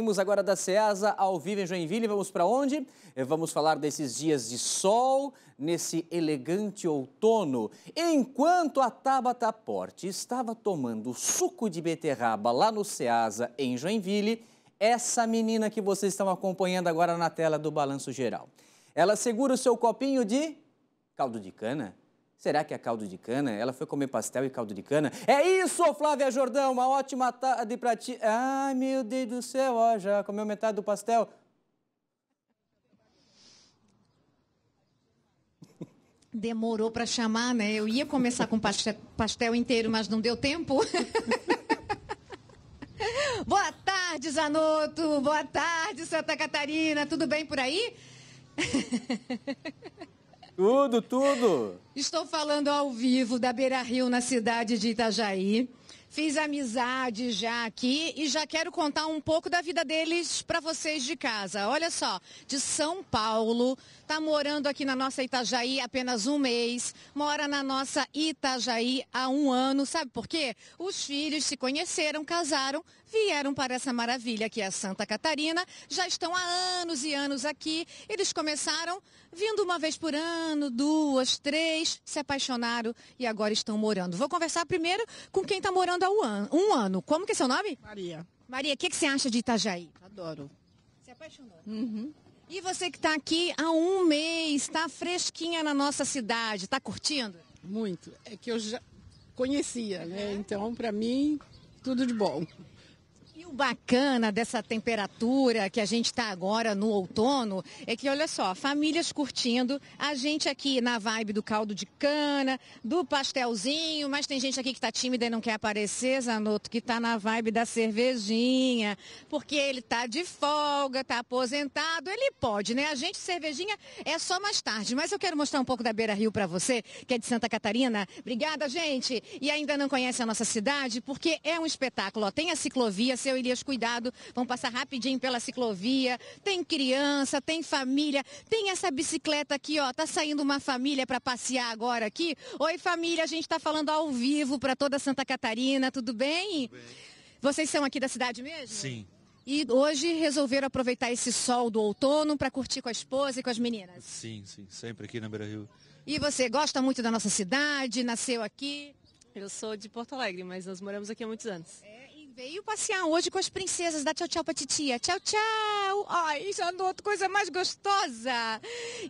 Vamos agora da Ceasa ao vivo em Joinville. Vamos para onde? Eh, vamos falar desses dias de sol nesse elegante outono. Enquanto a Tabata Porte estava tomando suco de beterraba lá no Ceasa em Joinville, essa menina que vocês estão acompanhando agora na tela do Balanço Geral. Ela segura o seu copinho de caldo de cana. Será que é caldo de cana? Ela foi comer pastel e caldo de cana? É isso, Flávia Jordão, uma ótima tarde pra ti. Ai, meu Deus do céu, ó, já comeu metade do pastel. Demorou para chamar, né? Eu ia começar com pastel, pastel inteiro, mas não deu tempo. Boa tarde, Zanotto. Boa tarde, Santa Catarina. Tudo bem por aí? Tudo, tudo. Estou falando ao vivo da Beira Rio, na cidade de Itajaí. Fiz amizade já aqui e já quero contar um pouco da vida deles para vocês de casa. Olha só, de São Paulo, tá morando aqui na nossa Itajaí apenas um mês, mora na nossa Itajaí há um ano. Sabe por quê? Os filhos se conheceram, casaram, vieram para essa maravilha que é Santa Catarina, já estão há anos e anos aqui. Eles começaram vindo uma vez por ano, duas, três, se apaixonaram e agora estão morando. Vou conversar primeiro com quem está morando morando há um ano. Um ano. Como que é seu nome? Maria. Maria, o que, que você acha de Itajaí? Adoro. Se apaixonou? Uhum. E você que está aqui há um mês, está fresquinha na nossa cidade, está curtindo? Muito. É que eu já conhecia, né? É? Então, para mim, tudo de bom bacana dessa temperatura que a gente está agora no outono é que, olha só, famílias curtindo, a gente aqui na vibe do caldo de cana, do pastelzinho, mas tem gente aqui que está tímida e não quer aparecer, Zanotto, que está na vibe da cervejinha, porque ele está de folga, está aposentado, ele pode, né? A gente, cervejinha, é só mais tarde, mas eu quero mostrar um pouco da Beira Rio para você, que é de Santa Catarina. Obrigada, gente! E ainda não conhece a nossa cidade, porque é um espetáculo, ó, tem a ciclovia, seu Elias Cuidado vão passar rapidinho pela ciclovia. Tem criança, tem família, tem essa bicicleta aqui, ó. Tá saindo uma família para passear agora aqui. Oi, família, a gente está falando ao vivo para toda Santa Catarina, tudo bem? Tudo bem. Vocês são aqui da cidade mesmo? Sim. E hoje resolveram aproveitar esse sol do outono para curtir com a esposa e com as meninas? Sim, sim, sempre aqui na Beira Rio. E você gosta muito da nossa cidade? Nasceu aqui? Eu sou de Porto Alegre, mas nós moramos aqui há muitos anos. É, Veio passear hoje com as princesas. Dá tchau, tchau pra titia. Tchau, tchau. Ai, já é noto coisa mais gostosa.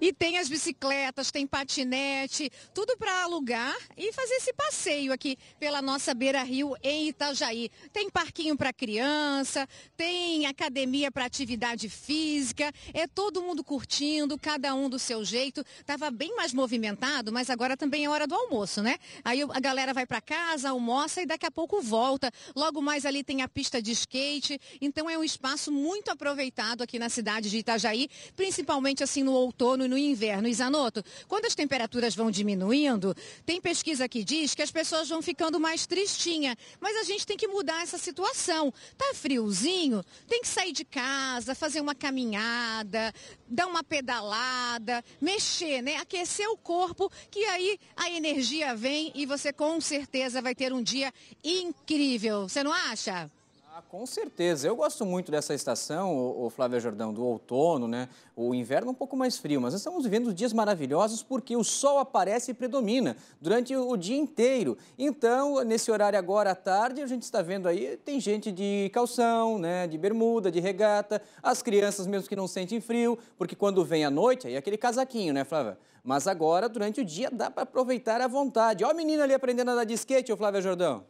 E tem as bicicletas, tem patinete, tudo para alugar e fazer esse passeio aqui pela nossa Beira Rio em Itajaí. Tem parquinho para criança, tem academia para atividade física. É todo mundo curtindo, cada um do seu jeito. Tava bem mais movimentado, mas agora também é hora do almoço, né? Aí a galera vai para casa, almoça e daqui a pouco volta. Logo mais ali ali tem a pista de skate. Então é um espaço muito aproveitado aqui na cidade de Itajaí, principalmente assim no outono e no inverno. Isanoto, quando as temperaturas vão diminuindo, tem pesquisa que diz que as pessoas vão ficando mais tristinha, mas a gente tem que mudar essa situação. Tá friozinho, tem que sair de casa, fazer uma caminhada, dar uma pedalada, mexer, né? Aquecer o corpo, que aí a energia vem e você com certeza vai ter um dia incrível. Você não acha? acha? Ah, com certeza. Eu gosto muito dessa estação, o Flávia Jordão, do outono, né? O inverno um pouco mais frio, mas estamos vivendo dias maravilhosos porque o sol aparece e predomina durante o dia inteiro. Então, nesse horário agora à tarde, a gente está vendo aí, tem gente de calção, né? De bermuda, de regata, as crianças mesmo que não sentem frio, porque quando vem a noite, aí é aquele casaquinho, né, Flávia? Mas agora, durante o dia, dá para aproveitar à vontade. Ó a menina ali aprendendo a dar de skate, o Flávia Jordão.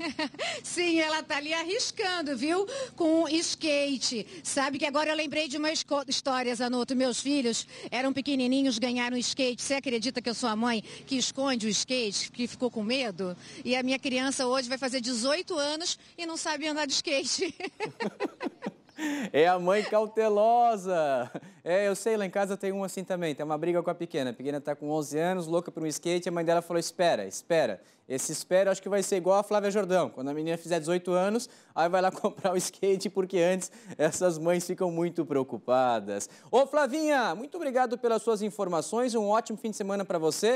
Sim, ela tá ali arriscando, viu? Com skate. Sabe que agora eu lembrei de uma história, Zanotto. Meus filhos eram pequenininhos, ganharam skate. Você acredita que eu sou a mãe que esconde o skate, que ficou com medo? E a minha criança hoje vai fazer 18 anos e não sabe andar de skate. É a mãe cautelosa. É, eu sei, lá em casa tem um assim também. Tem uma briga com a pequena. A pequena está com 11 anos, louca para um skate. A mãe dela falou: espera, espera. Esse espera acho que vai ser igual a Flávia Jordão. Quando a menina fizer 18 anos, aí vai lá comprar o skate, porque antes essas mães ficam muito preocupadas. Ô, Flavinha, muito obrigado pelas suas informações. Um ótimo fim de semana para você.